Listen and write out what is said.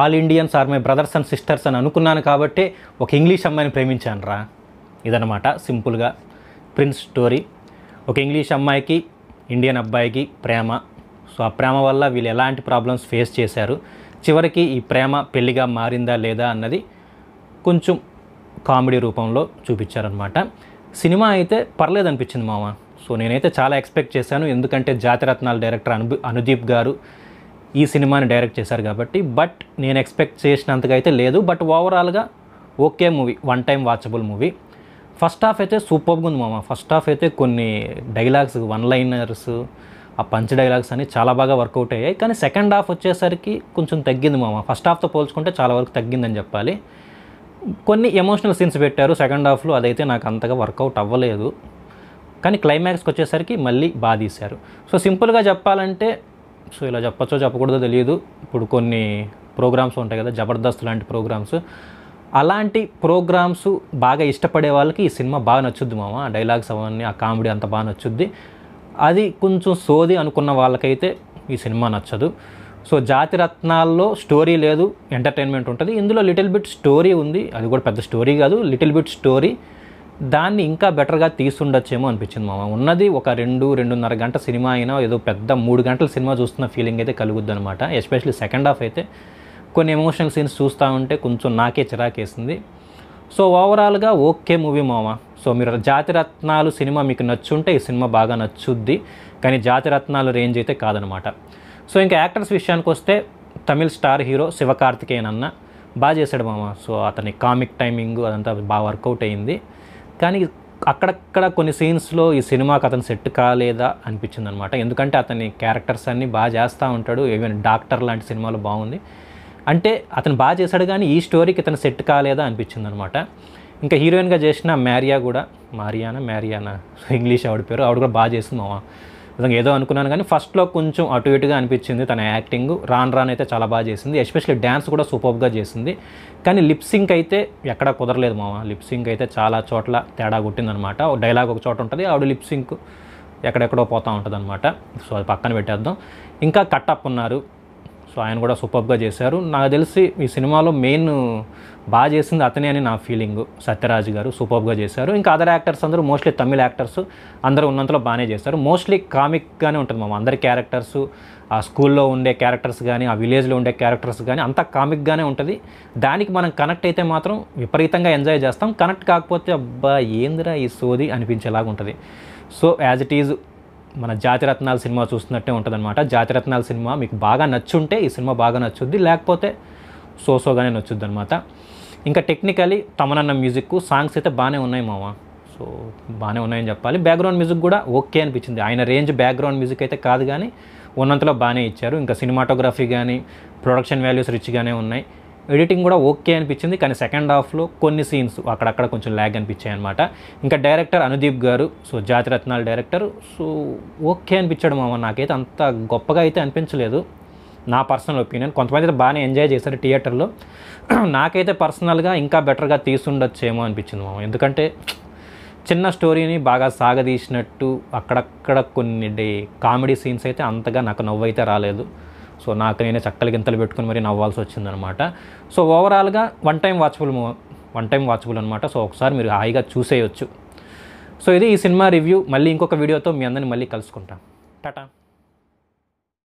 all Indians are my brothers and sisters అని అనుకున్నాను కాబట్టి ఒక ఇంగ్లీష్ అమ్మాయిని ప్రేమించాను రా ఇదనమాట సింపుల్గా ప్రిన్స్ స్టోరీ ఒక ఇంగ్లీష్ అమ్మాయికి ఇండియన్ అబ్బాయికి ప్రేమ సో ఆ ప్రేమ వల్ల వీళ్ళు ఎలాంటి ప్రాబ్లమ్స్ ఫేస్ చేశారు చివరికి ఈ ప్రేమ పెళ్లిగా మారిందా లేదా అన్నది కొంచెం కామెడీ రూపంలో చూపించారనమాట సినిమా అయితే పర్లేదు అనిపించింది మామ సో నేనైతే చాలా ఎక్స్పెక్ట్ చేశాను ఎందుకంటే జాతిరత్నాల డైరెక్టర్ అను అనుదీప్ గారు ఈ సినిమాని డైరెక్ట్ చేశారు కాబట్టి బట్ నేను ఎక్స్పెక్ట్ చేసినంతగా అయితే లేదు బట్ ఓవరాల్గా okay movie one time watchable movie first half అయితే సూపర్గా ఉంది మామ ఫస్ట్ హాఫ్ అయితే కొన్ని డైలాగ్స్ వన్ లైనర్స్ ఆ పంచ్ డైలాగ్స్ అని చాలా బాగా వర్కౌట్ అయ్యాయి కానీ సెకండ్ హాఫ్ వచ్చేసరికి కొంచెం తగ్గింది మామ ఫస్ట్ హాఫ్తో పోల్చుకుంటే చాలా వరకు తగ్గిందని చెప్పాలి కొన్ని ఎమోషనల్ సీన్స్ పెట్టారు సెకండ్ హాఫ్లో అదైతే నాకు అంతగా వర్కౌట్ అవ్వలేదు కానీ క్లైమాక్స్కి వచ్చేసరికి మళ్ళీ తీశారు సో సింపుల్గా చెప్పాలంటే సో ఇలా చెప్పచ్చో చెప్పకూడదో తెలియదు ఇప్పుడు కొన్ని ప్రోగ్రామ్స్ ఉంటాయి కదా జబర్దస్త్ లాంటి ప్రోగ్రామ్స్ అలాంటి ప్రోగ్రామ్స్ బాగా ఇష్టపడే వాళ్ళకి ఈ సినిమా బాగా నచ్చుద్ది మామ ఆ డైలాగ్స్ అవన్నీ ఆ కామెడీ అంత బాగా నచ్చుద్ది అది కొంచెం సోది అనుకున్న వాళ్ళకైతే ఈ సినిమా నచ్చదు సో జాతి రత్నాల్లో స్టోరీ లేదు ఎంటర్టైన్మెంట్ ఉంటుంది ఇందులో లిటిల్ బిట్ స్టోరీ ఉంది అది కూడా పెద్ద స్టోరీ కాదు లిటిల్ బిట్ స్టోరీ దాన్ని ఇంకా బెటర్గా తీసుండొచ్చేమో అనిపించింది మామ ఉన్నది ఒక రెండు రెండున్నర గంట సినిమా అయినా ఏదో పెద్ద మూడు గంటల సినిమా చూస్తున్న ఫీలింగ్ అయితే కలుగుద్ది అనమాట ఎస్పెషల్లీ సెకండ్ హాఫ్ అయితే కొన్ని ఎమోషనల్ సీన్స్ చూస్తూ ఉంటే కొంచెం నాకే చిరాకేసింది సో ఓవరాల్గా ఓకే మూవీ మామ సో మీరు జాతిరత్నాలు సినిమా మీకు నచ్చుంటే ఈ సినిమా బాగా నచ్చుద్ది కానీ జాతిరత్నాలు రేంజ్ అయితే కాదనమాట సో ఇంకా యాక్టర్స్ విషయానికి వస్తే తమిళ్ స్టార్ హీరో శివకార్తికేయన్ అన్న బాగా చేశాడు మామ సో అతని కామిక్ టైమింగ్ అదంతా బాగా వర్కౌట్ అయింది కానీ అక్కడక్కడ కొన్ని సీన్స్లో ఈ సినిమాకి అతను సెట్ కాలేదా అనిపించింది అనమాట ఎందుకంటే అతని క్యారెక్టర్స్ అన్నీ బాగా చేస్తూ ఉంటాడు ఈవెన్ డాక్టర్ లాంటి సినిమాలు బాగుంది అంటే అతను బాగా చేశాడు కానీ ఈ స్టోరీకి ఇతను సెట్ కాలేదా అనిపించింది అనమాట ఇంకా హీరోయిన్గా చేసిన మ్యారియా కూడా మారియానా మ్యారియానా ఇంగ్లీష్ ఆవిడ పేరు ఆవిడ కూడా బాగా చేసింది నిజంగా ఏదో అనుకున్నాను కానీ ఫస్ట్లో కొంచెం అటు ఇటుగా అనిపించింది తన యాక్టింగ్ రాన్ రాన్ అయితే చాలా బాగా చేసింది ఎస్పెషల్లీ డ్యాన్స్ కూడా సూపర్గా చేసింది కానీ లిప్సింగ్ అయితే ఎక్కడా కుదరలేదు మామ లిప్సింగ్ అయితే చాలా చోట్ల తేడా కొట్టిందనమాట డైలాగ్ ఒక చోట ఉంటుంది ఆవిడ లిప్సింక్ ఎక్కడెక్కడో పోతూ ఉంటుంది అనమాట సో అది పక్కన పెట్టేద్దాం ఇంకా కట్టప్ ఉన్నారు సో ఆయన కూడా సూపర్గా చేశారు నాకు తెలిసి ఈ సినిమాలో మెయిన్ బాగా చేసింది అతనే అని నా ఫీలింగ్ సత్యరాజ్ గారు సూపర్గా చేశారు ఇంకా అదర్ యాక్టర్స్ అందరూ మోస్ట్లీ తమిళ యాక్టర్స్ అందరూ ఉన్నంతలో బాగానే చేస్తారు మోస్ట్లీ కామిక్గానే ఉంటుంది మా అందరి క్యారెక్టర్స్ ఆ స్కూల్లో ఉండే క్యారెక్టర్స్ కానీ ఆ విలేజ్లో ఉండే క్యారెక్టర్స్ కానీ అంత కామిక్గానే ఉంటుంది దానికి మనం కనెక్ట్ అయితే మాత్రం విపరీతంగా ఎంజాయ్ చేస్తాం కనెక్ట్ కాకపోతే అబ్బా ఏందిరా ఈ సోది అనిపించేలాగా ఉంటుంది సో యాజ్ ఇట్ ఈజ్ మన జాతిరత్నాల సినిమా చూస్తున్నట్టే ఉంటుందన్నమాట జాతిరత్నాల సినిమా మీకు బాగా నచ్చుంటే ఈ సినిమా బాగా నచ్చుద్ది లేకపోతే సోసోగానే నచ్చుద్ది అనమాట ఇంకా టెక్నికలీ తమనన్న మ్యూజిక్ సాంగ్స్ అయితే బాగానే ఉన్నాయి మామ సో బాగానే ఉన్నాయని చెప్పాలి బ్యాక్గ్రౌండ్ మ్యూజిక్ కూడా ఓకే అనిపించింది ఆయన రేంజ్ బ్యాక్గ్రౌండ్ మ్యూజిక్ అయితే కాదు కానీ ఉన్నంతలో బాగానే ఇచ్చారు ఇంకా సినిమాటోగ్రఫీ కానీ ప్రొడక్షన్ వాల్యూస్ రిచ్గానే ఉన్నాయి ఎడిటింగ్ కూడా ఓకే అనిపించింది కానీ సెకండ్ హాఫ్లో కొన్ని సీన్స్ అక్కడక్కడ కొంచెం ల్యాగ్ అనిపించాయి అనమాట ఇంకా డైరెక్టర్ అనుదీప్ గారు సో జాతిరత్నాల డైరెక్టర్ సో ఓకే అనిపించాడు మామ నాకైతే అంత గొప్పగా అయితే అనిపించలేదు నా పర్సనల్ ఒపీనియన్ కొంతమంది అయితే బాగానే ఎంజాయ్ చేశారు థియేటర్లో నాకైతే పర్సనల్గా ఇంకా బెటర్గా తీసుండొచ్చేమో అనిపించింది మామ ఎందుకంటే చిన్న స్టోరీని బాగా సాగదీసినట్టు అక్కడక్కడ కొన్ని కామెడీ సీన్స్ అయితే అంతగా నాకు నవ్వు అయితే రాలేదు సో నాకు నేనే చక్కలు గింతలు పెట్టుకుని మరి నవ్వాల్సి వచ్చిందనమాట సో ఓవరాల్గా one time watchable one time watchable అనమాట సో ఒకసారి మీరు హాయిగా చూసేయచ్చు సో ఇది ఈ సినిమా రివ్యూ మళ్ళీ ఇంకొక వీడియోతో మీ అందరిని మళ్ళీ కలుసుకుంటాం టాటా